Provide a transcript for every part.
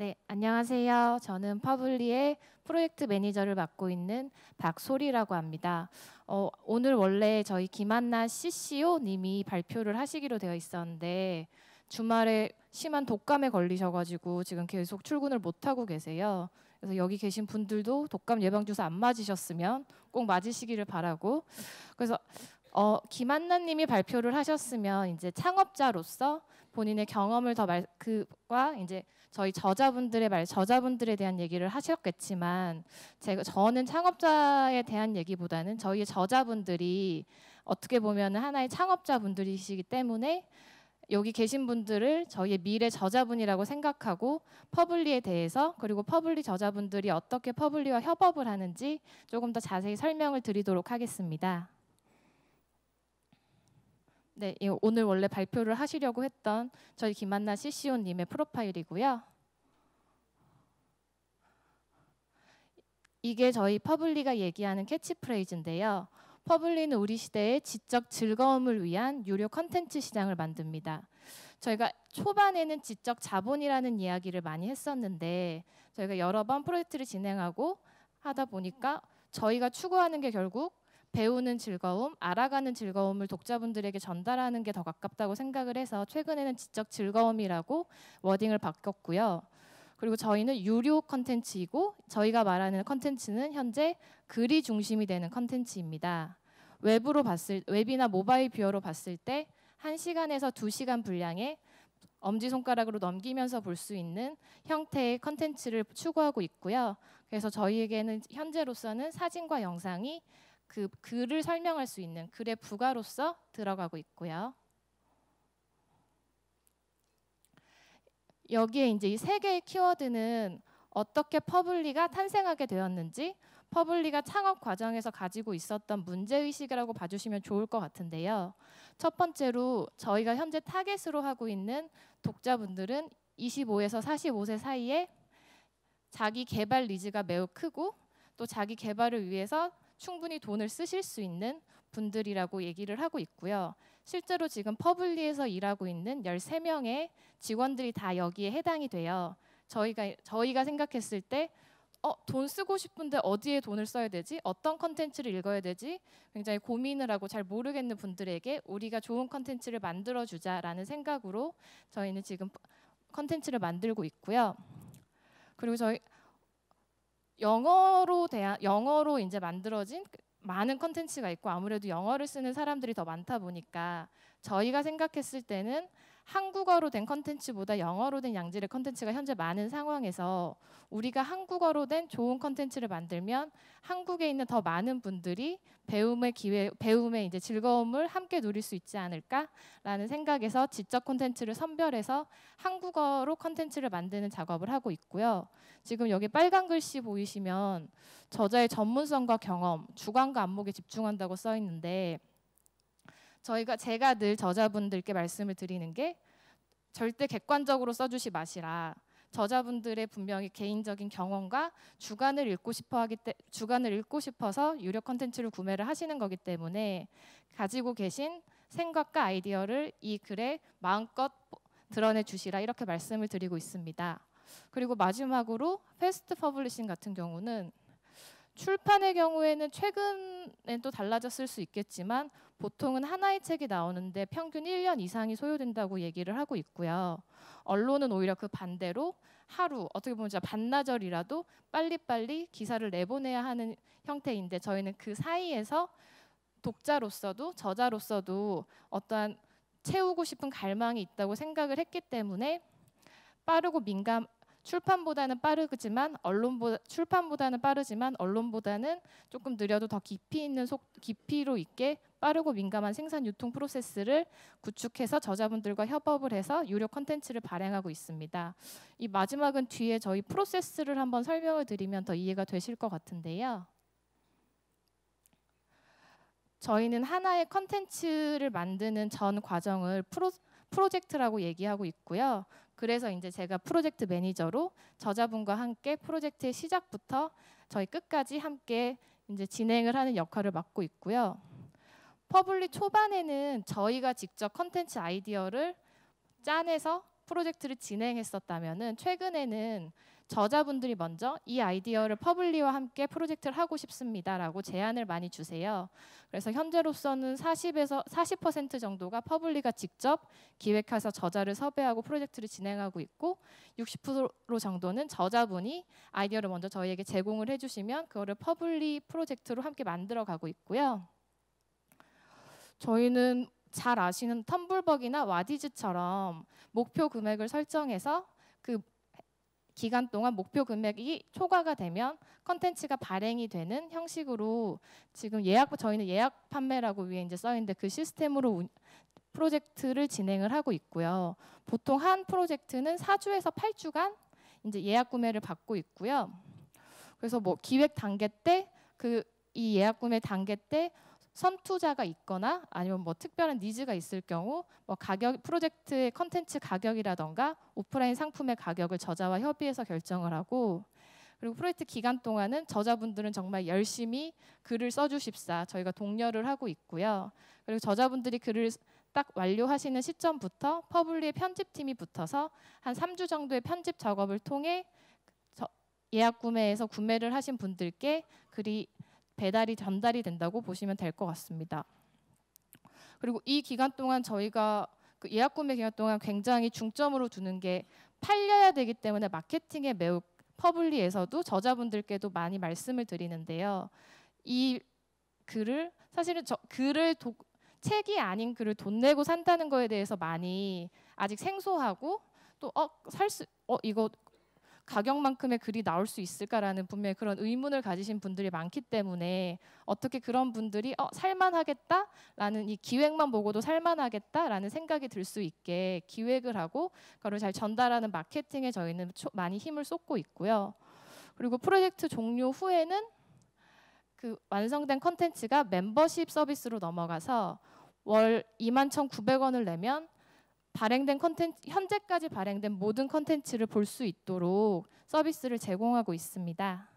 네, 안녕하세요. 저는 퍼블리의 프로젝트 매니저를 맡고 있는 박소리라고 합니다. 어, 오늘 원래 저희 김한나 CCO 님이 발표를 하시기로 되어 있었는데 주말에 심한 독감에 걸리셔가지고 지금 계속 출근을 못 하고 계세요. 그래서 여기 계신 분들도 독감 예방 주사 안 맞으셨으면 꼭 맞으시기를 바라고. 그래서 어, 김한나님이 발표를 하셨으면 이제 창업자로서 본인의 경험을 더 말, 그와 이제 저희 저자분들의 말, 저자분들에 대한 얘기를 하셨겠지만 제가 저는 창업자에 대한 얘기보다는 저희의 저자분들이 어떻게 보면 하나의 창업자분들이시기 때문에 여기 계신 분들을 저희의 미래 저자분이라고 생각하고 퍼블리에 대해서 그리고 퍼블리 저자분들이 어떻게 퍼블리와 협업을 하는지 조금 더 자세히 설명을 드리도록 하겠습니다. 네, 오늘 원래 발표를 하시려고 했던 저희 김한나 CCO님의 프로파일이고요. 이게 저희 퍼블리가 얘기하는 캐치프레이즈인데요. 퍼블리는 우리 시대의 지적 즐거움을 위한 유료 컨텐츠 시장을 만듭니다. 저희가 초반에는 지적 자본이라는 이야기를 많이 했었는데 저희가 여러 번 프로젝트를 진행하고 하다 보니까 저희가 추구하는 게 결국 배우는 즐거움, 알아가는 즐거움을 독자분들에게 전달하는 게 더 가깝다고 생각을 해서 최근에는 지적 즐거움이라고 워딩을 바꿨고요. 그리고 저희는 유료 컨텐츠이고 저희가 말하는 컨텐츠는 현재 글이 중심이 되는 컨텐츠입니다. 웹으로 봤을 웹이나 모바일 뷰어로 봤을 때 1시간에서 2시간 분량의 엄지손가락으로 넘기면서 볼 수 있는 형태의 컨텐츠를 추구하고 있고요. 그래서 저희에게는 현재로서는 사진과 영상이 그 글을 설명할 수 있는 글의 부가로서 들어가고 있고요. 여기에 이제 이 세 개의 키워드는 어떻게 퍼블리가 탄생하게 되었는지 퍼블리가 창업 과정에서 가지고 있었던 문제의식이라고 봐주시면 좋을 것 같은데요. 첫 번째로 저희가 현재 타겟으로 하고 있는 독자분들은 25에서 45세 사이에 자기 개발 니즈가 매우 크고 또 자기 개발을 위해서 충분히 돈을 쓰실 수 있는 분들이라고 얘기를 하고 있고요. 실제로 지금 퍼블리에서 일하고 있는 13명의 직원들이 다 여기에 해당이 돼요. 저희가 저희가 생각했을 때 어, 돈 쓰고 싶은데 어디에 돈을 써야 되지? 어떤 컨텐츠를 읽어야 되지? 굉장히 고민을 하고 잘 모르겠는 분들에게 우리가 좋은 컨텐츠를 만들어 주자라는 생각으로 저희는 지금 컨텐츠를 만들고 있고요. 그리고 저희 영어로 대한 영어로 이제 만들어진 그 많은 컨텐츠가 있고 아무래도 영어를 쓰는 사람들이 더 많다 보니까 저희가 생각했을 때는 한국어로 된 컨텐츠보다 영어로 된 양질의 컨텐츠가 현재 많은 상황에서 우리가 한국어로 된 좋은 컨텐츠를 만들면 한국에 있는 더 많은 분들이 배움의 기회, 배움의 이제 즐거움을 함께 누릴 수 있지 않을까라는 생각에서 지적 콘텐츠를 선별해서 한국어로 컨텐츠를 만드는 작업을 하고 있고요. 지금 여기 빨간 글씨 보이시면 저자의 전문성과 경험, 주관과 안목에 집중한다고 써 있는데 저희가 제가 늘 저자분들께 말씀을 드리는 게 절대 객관적으로 써주지 마시라. 저자분들의 분명히 개인적인 경험과 주관을 읽고 싶어 하기 때, 주간을 읽고 싶어서 유료 컨텐츠를 구매를 하시는 거기 때문에 가지고 계신 생각과 아이디어를 이 글에 마음껏 드러내 주시라 이렇게 말씀을 드리고 있습니다. 그리고 마지막으로 패스트 퍼블리싱 같은 경우는 출판의 경우에는 최근엔 또 달라졌을 수 있겠지만 보통은 하나의 책이 나오는데 평균 1년 이상이 소요된다고 얘기를 하고 있고요. 언론은 오히려 그 반대로 하루 어떻게 보면 진짜 반나절이라도 빨리빨리 기사를 내보내야 하는 형태인데 저희는 그 사이에서 독자로서도 저자로서도 어떠한 채우고 싶은 갈망이 있다고 생각을 했기 때문에 빠르고 민감 출판보다는 빠르지만 언론보다 출판보다는 빠르지만 언론보다는 조금 느려도 더 깊이 있는 속 깊이로 있게 빠르고 민감한 생산 유통 프로세스를 구축해서 저자분들과 협업을 해서 유료 컨텐츠를 발행하고 있습니다. 이 마지막은 뒤에 저희 프로세스를 한번 설명을 드리면 더 이해가 되실 것 같은데요. 저희는 하나의 컨텐츠를 만드는 전 과정을 프로, 프로젝트라고 얘기하고 있고요. 그래서 이제 제가 프로젝트 매니저로 저자분과 함께 프로젝트의 시작부터 저희 끝까지 함께 이제 진행을 하는 역할을 맡고 있고요. 퍼블리 초반에는 저희가 직접 컨텐츠 아이디어를 짜내서 프로젝트를 진행했었다면은 최근에는 저자분들이 먼저 이 아이디어를 퍼블리와 함께 프로젝트를 하고 싶습니다라고 제안을 많이 주세요. 그래서 현재로서는 40에서 40% 정도가 퍼블리가 직접 기획해서 저자를 섭외하고 프로젝트를 진행하고 있고 60% 정도는 저자분이 아이디어를 먼저 저희에게 제공을 해주시면 그거를 퍼블리 프로젝트로 함께 만들어 가고 있고요. 저희는 잘 아시는 텀블벅이나 와디즈처럼 목표 금액을 설정해서 그 기간 동안 목표 금액이 초과가 되면 컨텐츠가 발행이 되는 형식으로 지금 예약 저희는 예약 판매라고 위에 이제 써 있는데 그 시스템으로 운, 프로젝트를 진행을 하고 있고요. 보통 한 프로젝트는 4주에서 8주간 이제 예약 구매를 받고 있고요. 그래서 뭐 기획 단계 때 그 이 예약 구매 단계 때 선투자가 있거나 아니면 뭐 특별한 니즈가 있을 경우 뭐 가격 프로젝트의 컨텐츠 가격이라던가 오프라인 상품의 가격을 저자와 협의해서 결정을 하고 그리고 프로젝트 기간 동안은 저자분들은 정말 열심히 글을 써주십사 저희가 독려를 하고 있고요. 그리고 저자분들이 글을 딱 완료하시는 시점부터 퍼블리의 편집팀이 붙어서 한 3주 정도의 편집 작업을 통해 예약 구매에서 구매를 하신 분들께 글이 배달이 전달이 된다고 보시면 될 것 같습니다. 그리고 이 기간 동안 저희가 그 예약 구매 기간 동안 굉장히 중점으로 두는 게 팔려야 되기 때문에 마케팅에 매우 퍼블리에서도 저자분들께도 많이 말씀을 드리는데요. 이 글을 사실은 저 글을 도, 책이 아닌 글을 돈 내고 산다는 거에 대해서 많이 아직 생소하고 또 어 살 수어 어, 이거 가격만큼의 글이 나올 수 있을까라는 분명히 그런 의문을 가지신 분들이 많기 때문에 어떻게 그런 분들이 어, 살만하겠다라는 이 기획만 보고도 살만하겠다라는 생각이 들 수 있게 기획을 하고 그걸 잘 전달하는 마케팅에 저희는 많이 힘을 쏟고 있고요. 그리고 프로젝트 종료 후에는 그 완성된 컨텐츠가 멤버십 서비스로 넘어가서 월 21,900원을 내면 발행된 컨텐츠 현재까지 발행된 모든 컨텐츠를 볼 수 있도록 서비스를 제공하고 있습니다.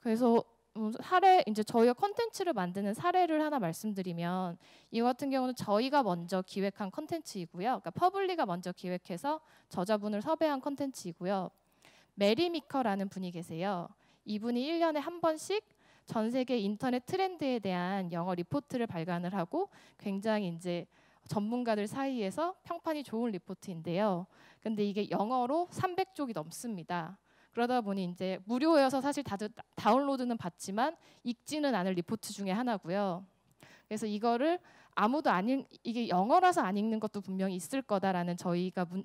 그래서 음, 사례 이제 저희가 컨텐츠를 만드는 사례를 하나 말씀드리면 이 같은 경우는 저희가 먼저 기획한 컨텐츠이고요. 그러니까 퍼블리가 먼저 기획해서 저자분을 섭외한 컨텐츠이고요. 메리미커라는 분이 계세요. 이분이 1년에 한 번씩 전 세계 인터넷 트렌드에 대한 영어 리포트를 발간을 하고 굉장히 이제 전문가들 사이에서 평판이 좋은 리포트인데요. 근데 이게 영어로 300쪽이 넘습니다. 그러다 보니 이제 무료여서 사실 다들 다운로드는 받지만 읽지는 않을 리포트 중에 하나고요. 그래서 이거를 아무도 안 읽, 이게 영어라서 안 읽는 것도 분명히 있을 거다라는 저희가 문,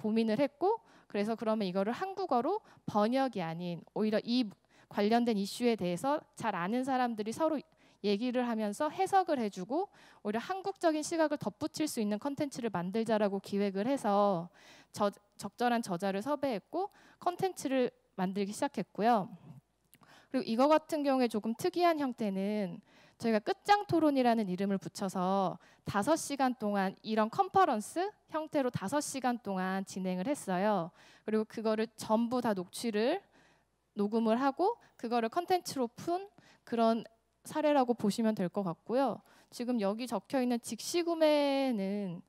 고민을 했고 그래서 그러면 이거를 한국어로 번역이 아닌 오히려 이 관련된 이슈에 대해서 잘 아는 사람들이 서로 얘기를 하면서 해석을 해주고 오히려 한국적인 시각을 덧붙일 수 있는 컨텐츠를 만들자라고 기획을 해서 저, 적절한 저자를 섭외했고 컨텐츠를 만들기 시작했고요. 그리고 이거 같은 경우에 조금 특이한 형태는 저희가 끝장 토론이라는 이름을 붙여서 다섯 시간 동안 이런 컨퍼런스 형태로 다섯 시간 동안 진행을 했어요. 그리고 그거를 전부 다 녹취를 녹음을 하고 그거를 컨텐츠로 푼 그런 사례라고 보시면 될 것 같고요. 지금 여기 적혀 있는 직시구매는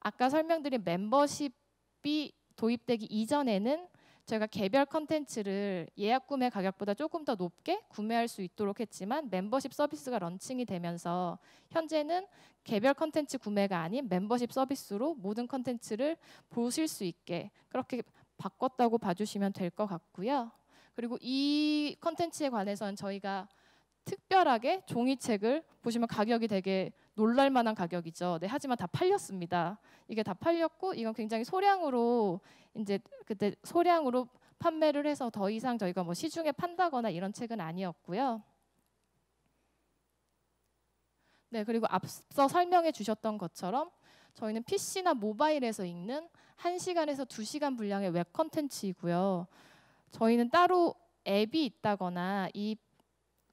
아까 설명드린 멤버십이 도입되기 이전에는 저희가 개별 컨텐츠를 예약 구매 가격보다 조금 더 높게 구매할 수 있도록 했지만 멤버십 서비스가 런칭이 되면서 현재는 개별 컨텐츠 구매가 아닌 멤버십 서비스로 모든 컨텐츠를 보실 수 있게 그렇게 바꿨다고 봐주시면 될 것 같고요. 그리고 이 컨텐츠에 관해서는 저희가 특별하게 종이책을 보시면 가격이 되게 놀랄만한 가격이죠. 네, 하지만 다 팔렸습니다. 이게 다 팔렸고 이건 굉장히 소량으로 이제 그때 소량으로 판매를 해서 더 이상 저희가 뭐 시중에 판다거나 이런 책은 아니었고요. 네, 그리고 앞서 설명해 주셨던 것처럼 저희는 PC나 모바일에서 읽는 1시간에서 2시간 분량의 웹 컨텐츠이고요. 저희는 따로 앱이 있다거나 이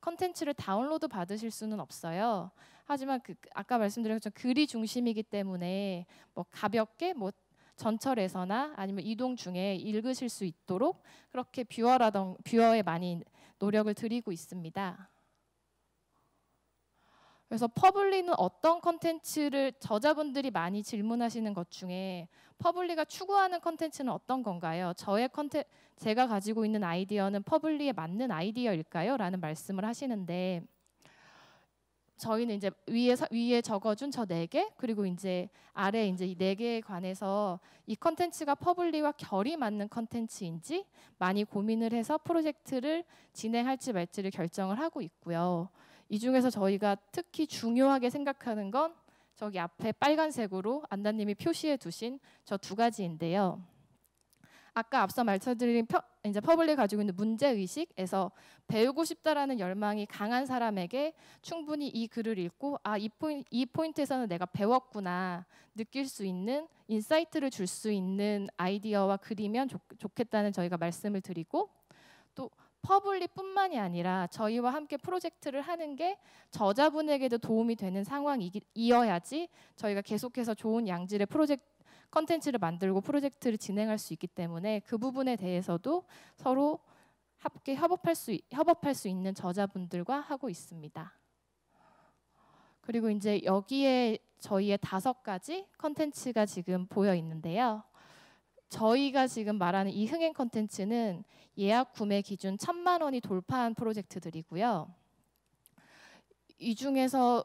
컨텐츠를 다운로드 받으실 수는 없어요. 하지만 그, 그 아까 말씀드린 것처럼 글이 중심이기 때문에 뭐 가볍게 뭐 전철에서나 아니면 이동 중에 읽으실 수 있도록 그렇게 뷰어라던 뷰어에 많이 노력을 들이고 있습니다. 그래서 퍼블리는 어떤 컨텐츠를 저자분들이 많이 질문하시는 것 중에 퍼블리가 추구하는 컨텐츠는 어떤 건가요? 저의 컨텐 제가 가지고 있는 아이디어는 퍼블리에 맞는 아이디어일까요? 라는 말씀을 하시는데 저희는 이제 위에 위에 적어준 저 네 개 그리고 이제 아래 이제 이네 개에 관해서 이 컨텐츠가 퍼블리와 결이 맞는 컨텐츠인지 많이 고민을 해서 프로젝트를 진행할지 말지를 결정을 하고 있고요. 이 중에서 저희가 특히 중요하게 생각하는 건 저기 앞에 빨간색으로 안나님이 표시해 두신 저 두 가지인데요. 아까 앞서 말씀드린 펴, 이제 퍼블릭 가지고 있는 문제 의식에서 배우고 싶다라는 열망이 강한 사람에게 충분히 이 글을 읽고 아 이 포인, 이 포인트에서는 내가 배웠구나 느낄 수 있는 인사이트를 줄 수 있는 아이디어와 글이면 좋, 좋겠다는 저희가 말씀을 드리고 또 퍼블리뿐만이 아니라 저희와 함께 프로젝트를 하는 게 저자분에게도 도움이 되는 상황이어야지 저희가 계속해서 좋은 양질의 프로젝트 컨텐츠를 만들고 프로젝트를 진행할 수 있기 때문에 그 부분에 대해서도 서로 함께 협업할 수 협업할 수 있는 저자분들과 하고 있습니다. 그리고 이제 여기에 저희의 다섯 가지 컨텐츠가 지금 보여 있는데요. 저희가 지금 말하는 이 흥행 컨텐츠는 예약 구매 기준 천만 원이 돌파한 프로젝트들이고요. 이 중에서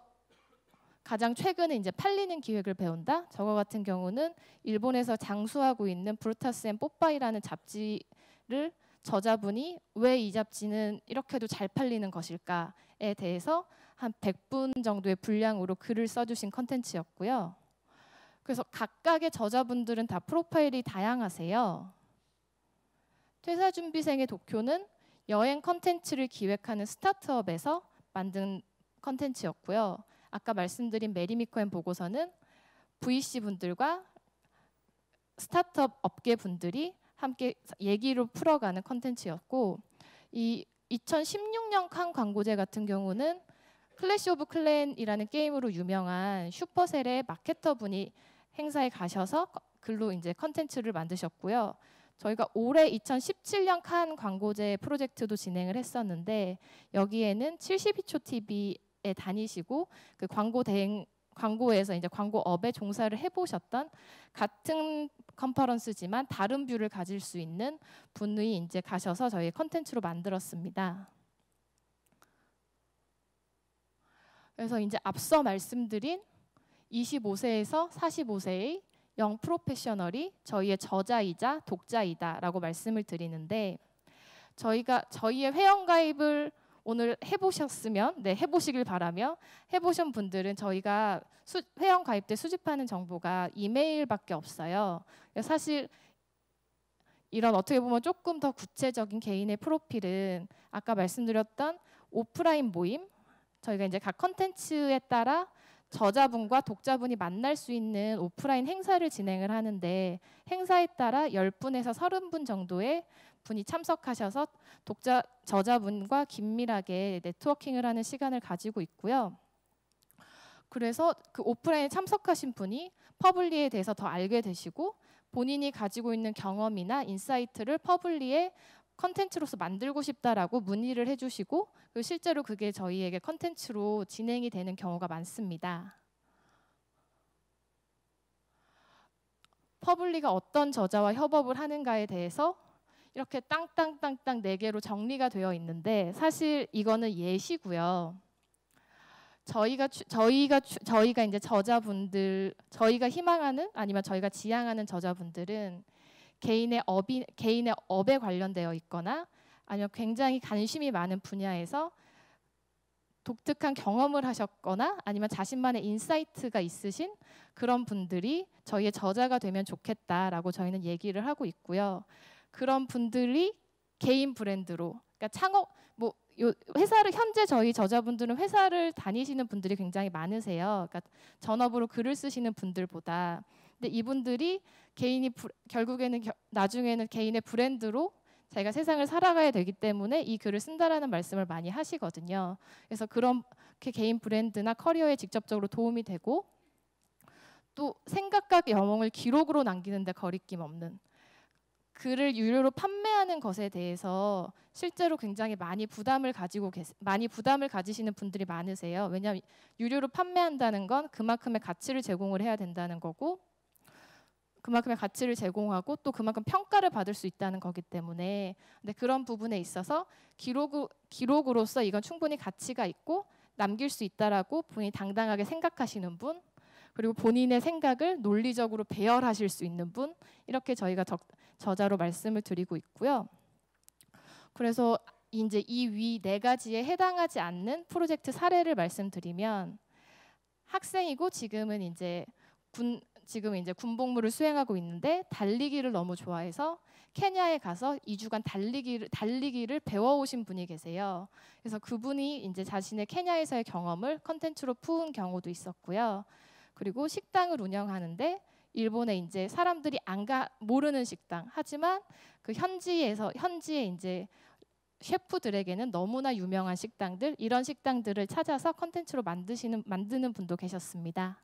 가장 최근에 이제 팔리는 기획을 배운다. 저거 같은 경우는 일본에서 장수하고 있는 브루타스앤 뽀빠이라는 잡지를 저자분이 왜 이 잡지는 이렇게도 잘 팔리는 것일까에 대해서 한 100분 정도의 분량으로 글을 써주신 컨텐츠였고요. 그래서 각각의 저자분들은 다 프로파일이 다양하세요. 퇴사 준비생의 도쿄는 여행 컨텐츠를 기획하는 스타트업에서 만든 컨텐츠였고요. 아까 말씀드린 메리미코엔 보고서는 VC 분들과 스타트업 업계 분들이 함께 얘기로 풀어가는 컨텐츠였고 이 2016년 칸 광고제 같은 경우는 클래시 오브 클랜이라는 게임으로 유명한 슈퍼셀의 마케터 분이 행사에 가셔서 글로 이제 컨텐츠를 만드셨고요. 저희가 올해 2017년 칸 광고제 프로젝트도 진행을 했었는데 여기에는 72초 TV에 다니시고 그 광고 대행 광고에서 이제 광고업에 종사를 해보셨던 같은 컨퍼런스지만 다른 뷰를 가질 수 있는 분의 이제 가셔서 저희 컨텐츠로 만들었습니다. 그래서 이제 앞서 말씀드린 25세에서 45세의 영 프로페셔널이 저희의 저자이자 독자이다라고 말씀을 드리는데 저희가 저희의 회원 가입을 오늘 해보셨으면 네 해보시길 바라며 해보신 분들은 저희가 수, 회원 가입 때 수집하는 정보가 이메일밖에 없어요. 사실 이런 어떻게 보면 조금 더 구체적인 개인의 프로필은 아까 말씀드렸던 오프라인 모임 저희가 이제 각 컨텐츠에 따라 저자분과 독자분이 만날 수 있는 오프라인 행사를 진행을 하는데 행사에 따라 10분에서 30분 정도의 분이 참석하셔서 독자 저자분과 긴밀하게 네트워킹을 하는 시간을 가지고 있고요. 그래서 그 오프라인에 참석하신 분이 퍼블리에 대해서 더 알게 되시고 본인이 가지고 있는 경험이나 인사이트를 퍼블리에 컨텐츠로서 만들고 싶다라고 문의를 해주시고 그 실제로 그게 저희에게 컨텐츠로 진행이 되는 경우가 많습니다. 퍼블리가 어떤 저자와 협업을 하는가에 대해서 이렇게 땅땅땅땅 네 개로 정리가 되어 있는데 사실 이거는 예시고요. 저희가 저희가 저희가 이제 저자분들 저희가 희망하는 아니면 저희가 지향하는 저자분들은 개인의 업이 개인의 업에 관련되어 있거나 아니면 굉장히 관심이 많은 분야에서 독특한 경험을 하셨거나 아니면 자신만의 인사이트가 있으신 그런 분들이 저희의 저자가 되면 좋겠다라고 저희는 얘기를 하고 있고요. 그런 분들이 개인 브랜드로 그러니까 창업 뭐 회사를 현재 저희 저자분들은 회사를 다니시는 분들이 굉장히 많으세요. 그러니까 전업으로 글을 쓰시는 분들보다 근데 이분들이 개인이 부, 결국에는 겨, 나중에는 개인의 브랜드로 자기가 세상을 살아가야 되기 때문에 이 글을 쓴다라는 말씀을 많이 하시거든요. 그래서 그렇게 개인 브랜드나 커리어에 직접적으로 도움이 되고 또 생각과 여몽을 기록으로 남기는데 거리낌 없는 글을 유료로 판매하는 것에 대해서 실제로 굉장히 많이 부담을 가지고 계세, 많이 부담을 가지시는 분들이 많으세요. 왜냐하면 유료로 판매한다는 건 그만큼의 가치를 제공을 해야 된다는 거고 그만큼의 가치를 제공하고 또 그만큼 평가를 받을 수 있다는 거기 때문에 근데 그런 부분에 있어서 기록 기록으로서 이건 충분히 가치가 있고 남길 수 있다라고 본인이 당당하게 생각하시는 분 그리고 본인의 생각을 논리적으로 배열하실 수 있는 분 이렇게 저희가 적, 저자로 말씀을 드리고 있고요. 그래서 이제 이 위 네 가지에 해당하지 않는 프로젝트 사례를 말씀드리면 학생이고 지금은 이제 군 지금 이제 군복무를 수행하고 있는데 달리기를 너무 좋아해서 케냐에 가서 2주간 달리기를 달리기를 배워 오신 분이 계세요. 그래서 그분이 이제 자신의 케냐에서의 경험을 컨텐츠로 푸은 경우도 있었고요. 그리고 식당을 운영하는데 일본에 이제 사람들이 안가 모르는 식당 하지만 그 현지에서 현지에 이제 셰프들에게는 너무나 유명한 식당들 이런 식당들을 찾아서 컨텐츠로 만드시는 만드는 분도 계셨습니다.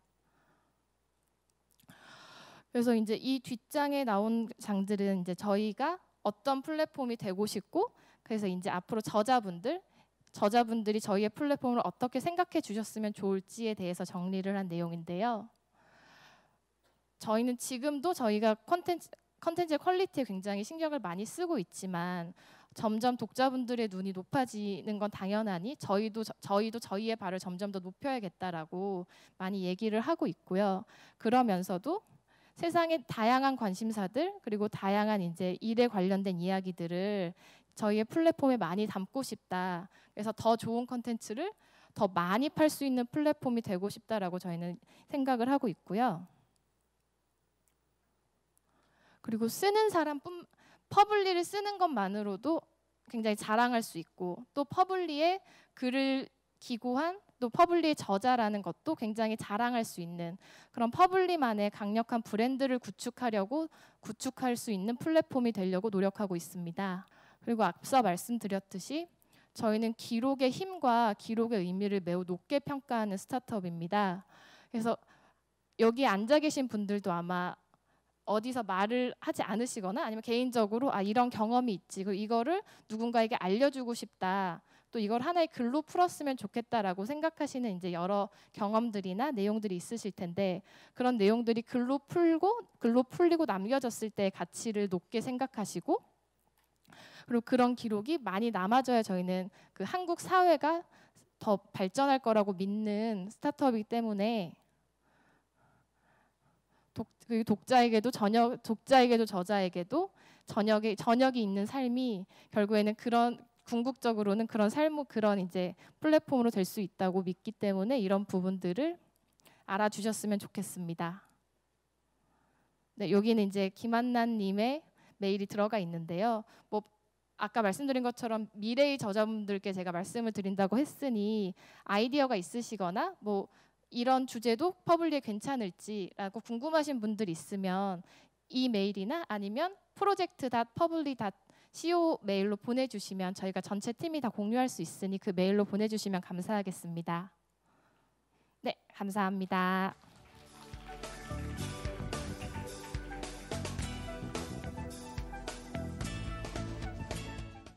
그래서 이제 이 뒷장에 나온 장들은 이제 저희가 어떤 플랫폼이 되고 싶고 그래서 이제 앞으로 저자분들 저자분들이 저희의 플랫폼을 어떻게 생각해 주셨으면 좋을지에 대해서 정리를 한 내용인데요. 저희는 지금도 저희가 컨텐츠 컨텐츠의 퀄리티에 굉장히 신경을 많이 쓰고 있지만 점점 독자분들의 눈이 높아지는 건 당연하니 저희도 저, 희도 저희의 발을 점점 더 높여야겠다라고 많이 얘기를 하고 있고요. 그러면서도 세상의 다양한 관심사들 그리고 다양한 이제 일에 관련된 이야기들을 저희의 플랫폼에 많이 담고 싶다. 그래서 더 좋은 컨텐츠를 더 많이 팔 수 있는 플랫폼이 되고 싶다라고 저희는 생각을 하고 있고요. 그리고 쓰는 사람뿐 퍼블리를 쓰는 것만으로도 굉장히 자랑할 수 있고 또 퍼블리에 글을 기고한 또퍼블리 저자라는 것도 굉장히 자랑할 수 있는 그런 퍼블리만의 강력한 브랜드를 구축하려고 구축할 수 있는 플랫폼이 되려고 노력하고 있습니다. 그리고 앞서 말씀드렸듯이 저희는 기록의 힘과 기록의 의미를 매우 높게 평가하는 스타트업입니다. 그래서 여기 앉아 계신 분들도 아마 어디서 말을 하지 않으시거나 아니면 개인적으로 아 이런 경험이 있지 그 이거를 누군가에게 알려주고 싶다 또 이걸 하나의 글로 풀었으면 좋겠다라고 생각하시는 이제 여러 경험들이나 내용들이 있으실 텐데 그런 내용들이 글로 풀고 글로 풀리고 남겨졌을 때 가치를 높게 생각하시고 그리고 그런 기록이 많이 남아져야 저희는 그 한국 사회가 더 발전할 거라고 믿는 스타트업이기 때문에 독, 그 독자에게도 저녁 독자에게도 저자에게도 저녁에 저녁이 있는 삶이 결국에는 그런 궁극적으로는 그런 삶의 그런 이제 플랫폼으로 될 수 있다고 믿기 때문에 이런 부분들을 알아주셨으면 좋겠습니다. 네, 여기는 이제 김한나님의 메일이 들어가 있는데요. 뭐 아까 말씀드린 것처럼 미래의 저자분들께 제가 말씀을 드린다고 했으니 아이디어가 있으시거나 뭐 이런 주제도 퍼블리에 괜찮을지라고 궁금하신 분들 있으면 이 메일이나 아니면 프로젝트 p u b l i CO e 메일로 보내주시면 저희가 전체 팀이 다 공유할 수 있으니 그 메일로 보내주시면 감사하겠습니다. 네, 감사합니다.